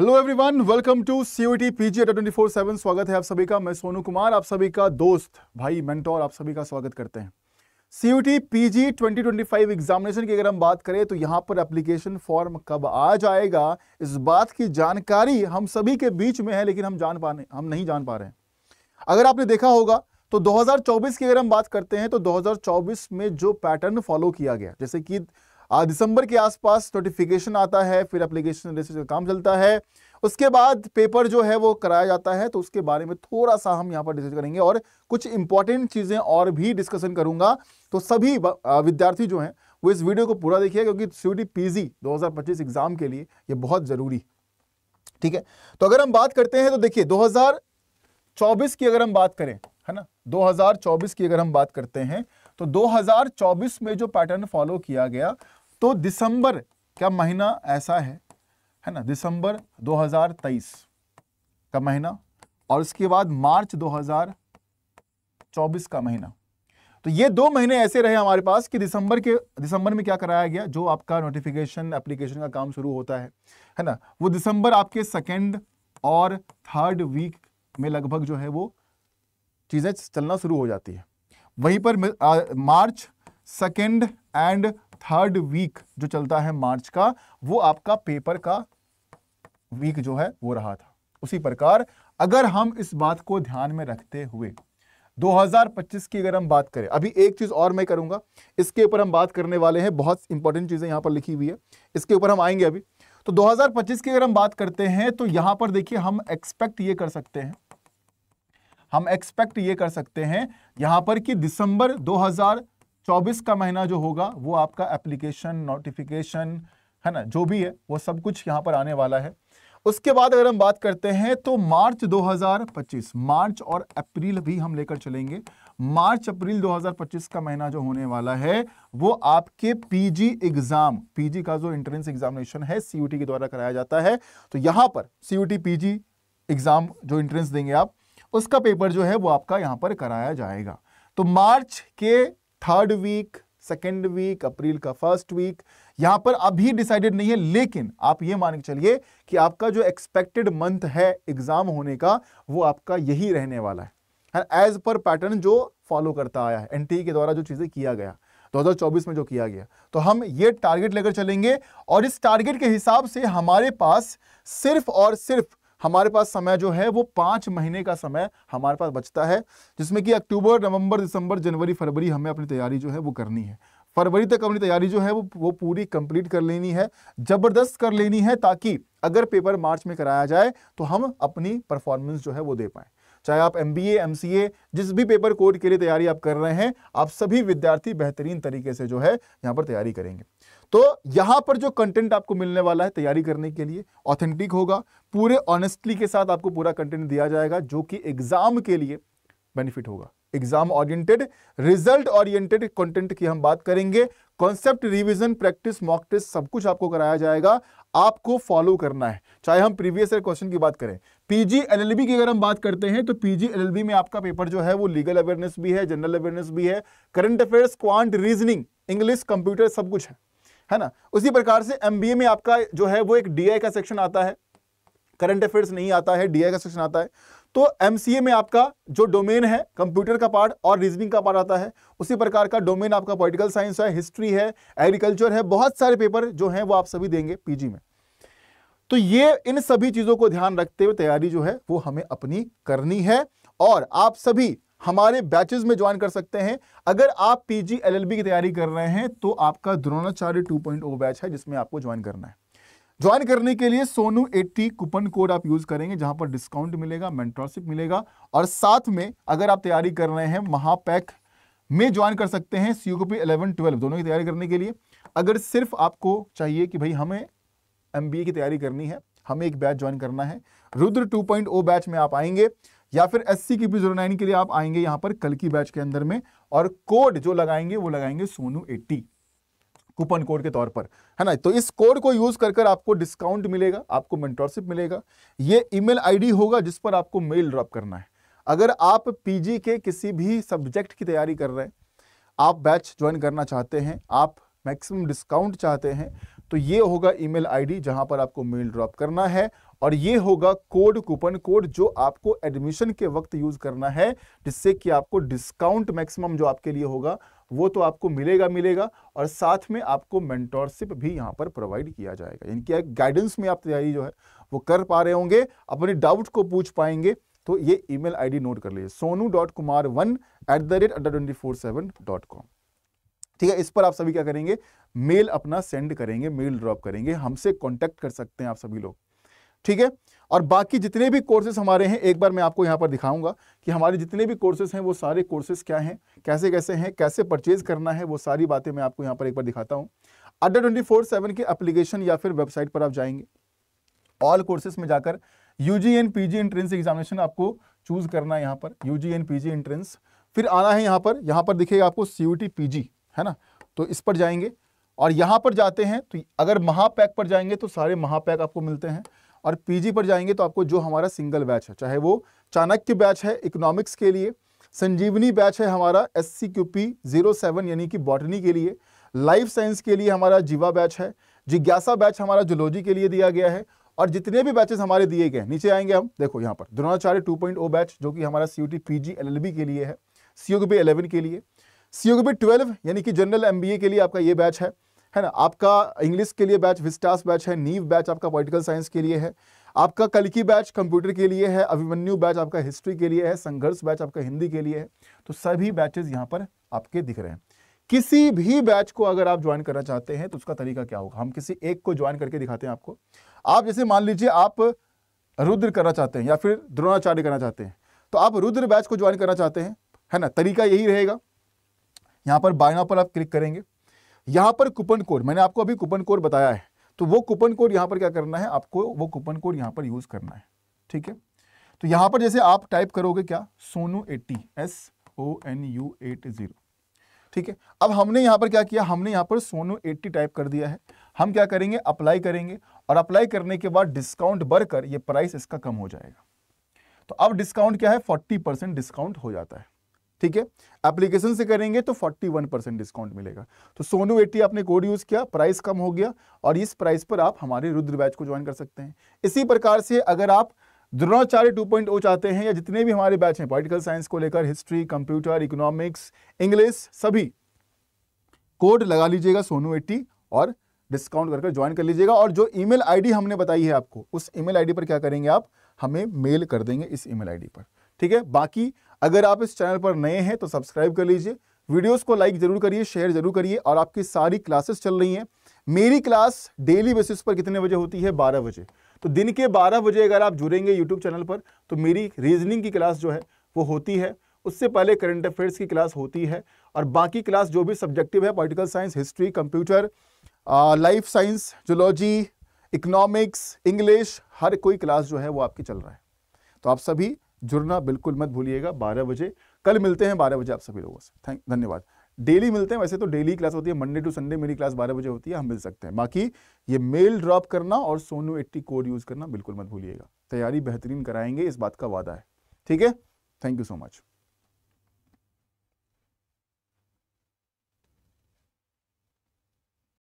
hello everyone welcome to CUET PG Adda twenty four seven स्वागत है आप सभी का मैं सोनू कुमार आप सभी का दोस्त भाई मेंटोर आप सभी का स्वागत करते हैं C O CUET PG 2025 examination की अगर हम बात करें तो यहां पर एप्लीकेशन फॉर्म कब आ जाएगा इस बात की जानकारी हम सभी के बीच में है लेकिन हम जान पा रहे हम नहीं जान पा रहे हैं अगर आपने देखा होगा तो 2024 की अगर हम बात करते हैं तो 2024 में जो पैटर्न फॉलो किया गया जैसे कि दिसंबर के आसपास नोटिफिकेशन आता है फिर एप्लीकेशन रजिस्ट्रेशन का काम चलता है उसके बाद पेपर जो है वो कराया जाता है तो उसके बारे में थोड़ा सा हम यहाँ पर डिस्कस करेंगे और कुछ इंपॉर्टेंट चीज़ें और भी डिस्कशन करूँगा तो सभी विद्यार्थी जो हैं वो इस वीडियो को पूरा देखिए क्योंकि C D P G exam के लिए ये बहुत ज़रूरी ठीक है तो अगर हम बात करते हैं तो देखिए 2024 की अगर हम बात करें है ना 2024 की अगर हम बात करते हैं तो 2024 में जो पैटर्न फॉलो किया गया तो दिसंबर का महीना ऐसा है है ना दिसंबर 2023 का महीना और उसके बाद मार्च 2024 का महीना तो ये दो महीने ऐसे रहे हमारे पास कि दिसंबर के दिसंबर में क्या कराया गया जो आपका नोटिफिकेशन एप्लीकेशन का काम शुरू होता है है ना वो दिसंबर आपके सेकेंड और थर्ड वीक में लगभग जो है वो चीज़ें चलना शुरू हो जाती है वहीं पर March second and third week जो चलता है मार्च का वो आपका पेपर का वीक जो है वो रहा था उसी प्रकार अगर हम इस बात को ध्यान में रखते हुए 2025 की अगर हम बात करें अभी एक चीज़ और मैं करूंगा इसके ऊपर हम बात करने वाले हैं बहुत इंपॉर्टेंट चीज़ें यहां पर लिखी हुई है इसके ऊपर हम आएंगे अभी तो 2025 की अगर हम बात करते हैं तो यहां पर देखिए हम एक्सपेक्ट ये कर सकते हैं हम एक्सपेक्ट ये कर सकते हैं यहां पर कि दिसंबर 24 का महीना जो होगा वो आपका एप्लीकेशन नोटिफिकेशन है ना जो भी है वो सब कुछ यहाँ पर आने वाला है उसके बाद अगर हम बात करते हैं तो मार्च 2025 मार्च और अप्रैल भी हम लेकर चलेंगे मार्च अप्रैल 2025 का महीना जो होने वाला है वो आपके पीजी एग्जाम पीजी का जो एंट्रेंस एग्जामिनेशन है सीयूटी के द्वारा कराया जाता है तो यहां पर सीयूटी पीजी एग्जाम जो एंट्रेंस देंगे आप उसका पेपर जो है वो आपका यहां पर कराया जाएगा तो मार्च के third week second week April का फर्स्ट वीक यहां पर अभी डिसाइडेड नहीं है लेकिन आप ये मान के चलिए कि आपका जो एक्सपेक्टेड मंथ है एग्जाम होने का वो आपका यही रहने वाला है एज पर पैटर्न जो फॉलो करता आया है एनटीए e के द्वारा जो चीजें किया गया 2024 में जो किया गया तो हम ये टारगेट लेकर चलेंगे और इस टारगेट के हिसाब से हमारे पास सिर्फ और सिर्फ हमारे पास समय जो है वो पाँच महीने का समय हमारे पास बचता है जिसमें कि अक्टूबर नवंबर दिसंबर जनवरी फरवरी हमें अपनी तैयारी जो है वो करनी है फरवरी तक अपनी तैयारी जो है वो वो पूरी कंप्लीट कर लेनी है ज़बरदस्त कर लेनी है ताकि अगर पेपर मार्च में कराया जाए तो हम अपनी परफॉर्मेंस जो है वो दे पाए चाहे आप एम बी ए जिस भी पेपर कोड के लिए तैयारी आप कर रहे हैं आप सभी विद्यार्थी बेहतरीन तरीके से जो है यहाँ पर तैयारी करेंगे तो यहां पर जो कंटेंट आपको मिलने वाला है तैयारी करने के लिए ऑथेंटिक होगा पूरे ऑनेस्टली के साथ आपको पूरा कंटेंट दिया जाएगा जो कि एग्जाम के लिए बेनिफिट होगा exam oriented result oriented content की हम बात करेंगे concept revision practice mock test सब कुछ आपको कराया जाएगा आपको फॉलो करना है चाहे हम प्रीवियस क्वेश्चन की बात करें पीजी एलएलबी की अगर हम बात करते हैं तो पीजी एलएलबी में आपका पेपर जो है वो लीगल अवेयरनेस भी है जनरल अवेयरनेस भी है current affairs quant reasoning English computer सब कुछ है है ना उसी प्रकार से एम में आपका जो है वो एक डी का सेक्शन आता है करंट अफेयर्स नहीं आता है डी का सेक्शन आता है तो एम में आपका जो डोमेन है कंप्यूटर का पार्ट और रीजनिंग का पार्ट आता है उसी प्रकार का डोमेन आपका पॉलिटिकल साइंस है हिस्ट्री है एग्रीकल्चर है बहुत सारे पेपर जो हैं वो आप सभी देंगे पीजी में तो ये इन सभी चीज़ों को ध्यान रखते हुए तैयारी जो है वो हमें अपनी करनी है और आप सभी हमारे बैचेस में ज्वाइन कर सकते हैं अगर आप पीजी एलएलबी की तैयारी कर रहे हैं तो आपका द्रोणाचार्य 2.0 बैच है जिसमें आपको ज्वाइन करना है ज्वाइन करने के लिए सोनू 80 कूपन कोड आप यूज करेंगे जहां पर डिस्काउंट मिलेगा मेंटरशिप मिलेगा और साथ में अगर आप तैयारी कर रहे हैं महापैक में ज्वाइन कर सकते हैं सी यू पी ट्वेल्व दोनों की तैयारी करने के लिए अगर सिर्फ आपको चाहिए कि भाई हमें एम की तैयारी करनी है हमें एक बैच ज्वाइन करना है रुद्र 2.0 बैच में आप आएंगे या फिर एस सी की पी जीरो नाइन के लिए आप आएंगे यहां पर कल की बैच के अंदर में और कोड जो लगाएंगे वो लगाएंगे सोनू एट्टी कूपन कोड के तौर पर है ना तो इस कोड को यूज कर कर आपको डिस्काउंट मिलेगा आपको मेंटोरशिप मिलेगा ये ईमेल आईडी होगा जिस पर आपको मेल ड्रॉप करना है अगर आप पीजी के किसी भी सब्जेक्ट की तैयारी कर रहे हैं आप बैच ज्वाइन करना चाहते हैं आप मैक्सिमम डिस्काउंट चाहते हैं तो ये होगा ईमेल आईडी जहां पर आपको मेल ड्रॉप करना है और ये होगा कोड कूपन कोड जो आपको एडमिशन के वक्त यूज करना है जिससे कि आपको डिस्काउंट मैक्सिमम जो आपके लिए होगा वो तो आपको मिलेगा मिलेगा और साथ में आपको मेंटोरशिप भी यहां पर प्रोवाइड किया जाएगा इनकी गाइडेंस में आप तैयारी जो है वो कर पा रहे होंगे अपने डाउट को पूछ पाएंगे तो ये ईमेल आईडी नोट कर लीजिए Sonu dot Kumar one at the rate under twenty four seven dot com ठीक है इस पर आप सभी क्या करेंगे मेल अपना सेंड करेंगे मेल ड्रॉप करेंगे हमसे कॉन्टेक्ट कर सकते हैं आप सभी लोग ठीक है और बाकी जितने भी कोर्सेज हमारे हैं एक बार मैं आपको यहाँ पर दिखाऊंगा कि हमारे जितने भी कोर्सेज हैं वो सारे कोर्सेज क्या हैं कैसे कैसे हैं कैसे परचेज करना है वो सारी बातें मैं आपको यहाँ पर एक बार दिखाता हूँ अड्डा ट्वेंटी फोर सेवन के एप्लीकेशन या फिर वेबसाइट पर आप जाएंगे ऑल कोर्सेज में जाकर U G and P G entrance examination आपको चूज करना है यहाँ पर U G and P G entrance फिर आना है यहाँ पर यहाँ पर दिखेगा आपको C U T P G है ना तो इस पर जाएंगे और यहाँ पर जाते हैं तो अगर महापैक पर जाएंगे तो सारे महापैक आपको मिलते हैं और पीजी पर जाएंगे तो आपको जो हमारा सिंगल बैच है चाहे वो चाणक्य बैच है इकोनॉमिक्स के लिए संजीवनी बैच है हमारा S C Q P zero seven यानी कि बॉटनी के लिए लाइफ साइंस के लिए हमारा जीवा बैच है जिज्ञासा बैच हमारा जुलॉजी के लिए दिया गया है और जितने भी बैचेस हमारे दिए गए नीचे आएंगे हम देखो यहाँ पर द्रोणाचार्य टू बैच जो कि हमारा सी यू टी के लिए है सी यू के लिए सी ओ ट्वेल्व यानी कि जनरल एम के लिए आपका ये बैच है है ना आपका इंग्लिश के लिए बैच विस्टास बैच है नीव बैच आपका पॉलिटिकल साइंस के लिए है आपका कल की बैच कंप्यूटर के लिए है अभिमन्यु बैच आपका हिस्ट्री के लिए है संघर्ष बैच आपका हिंदी के लिए है तो सभी बैचेज यहाँ पर आपके दिख रहे हैं किसी भी बैच को अगर आप ज्वाइन करना चाहते हैं तो उसका तरीका क्या होगा हम किसी एक को ज्वाइन करके दिखाते हैं आपको आप जैसे मान लीजिए आप रुद्र करना चाहते हैं या फिर द्रोणाचार्य करना चाहते हैं तो आप रुद्र बैच को ज्वाइन करना चाहते हैं है ना तरीका यही रहेगा यहाँ पर बायना पर आप क्लिक करेंगे यहाँ पर कूपन कोड मैंने आपको अभी कूपन कोड बताया है तो वो कूपन कोड यहाँ पर क्या करना है आपको वो कूपन कोड यहाँ पर यूज़ करना है ठीक है तो यहाँ पर जैसे आप टाइप करोगे क्या Sonu eighty S O N U eight zero ठीक है अब हमने यहाँ पर क्या किया हमने यहाँ पर सोनू एट्टी टाइप कर दिया है हम क्या करेंगे अप्लाई करेंगे और अप्लाई करने के बाद डिस्काउंट बढ़कर ये प्राइस इसका कम हो जाएगा तो अब डिस्काउंट क्या है फोर्टी परसेंट डिस्काउंट हो जाता है ठीक है एप्लीकेशन से करेंगे तो 41 परसेंट डिस्काउंट मिलेगा तो सोनू एटी आपने कोड यूज किया प्राइस कम हो गया और इस प्राइस पर आप हमारे रुद्र बैच को ज्वाइन कर सकते हैं इसी प्रकार से अगर आप द्रोणाचार्य 2.0 चाहते हैं या जितने भी हमारे बैच हैं पॉलिटिकल साइंस को लेकर हिस्ट्री कंप्यूटर इकोनॉमिक्स इंग्लिश सभी कोड लगा लीजिएगा सोनू एटी और डिस्काउंट करके ज्वाइन कर लीजिएगा और जो ईमेल आईडी हमने बताई है आपको उस ईमेल आईडी पर क्या करेंगे आप हमें मेल कर देंगे इस ईमेल आईडी पर ठीक है बाकी अगर आप इस चैनल पर नए हैं तो सब्सक्राइब कर लीजिए वीडियोस को लाइक ज़रूर करिए शेयर ज़रूर करिए और आपकी सारी क्लासेस चल रही हैं मेरी क्लास डेली बेसिस पर कितने बजे होती है बारह बजे तो दिन के बारह बजे अगर आप जुड़ेंगे यूट्यूब चैनल पर तो मेरी रीजनिंग की क्लास जो है वो होती है उससे पहले करंट अफेयर्स की क्लास होती है और बाकी क्लास जो भी सब्जेक्टिव है political science history computer life science zoology economics English हर कोई क्लास जो है वो आपकी चल रहा है तो आप सभी जुड़ना बिल्कुल मत भूलिएगा बारह बजे कल मिलते हैं बारह बजे आप सभी लोगों से थैंक धन्यवाद डेली मिलते हैं वैसे तो डेली क्लास होती है मंडे टू संडे मेरी क्लास बारह बजे होती है हम मिल सकते हैं बाकी ये मेल ड्रॉप करना और सोनू एट्टी कोड यूज़ करना बिल्कुल मत भूलिएगा तैयारी बेहतरीन कराएंगे इस बात का वादा है ठीक है थैंक यू सो मच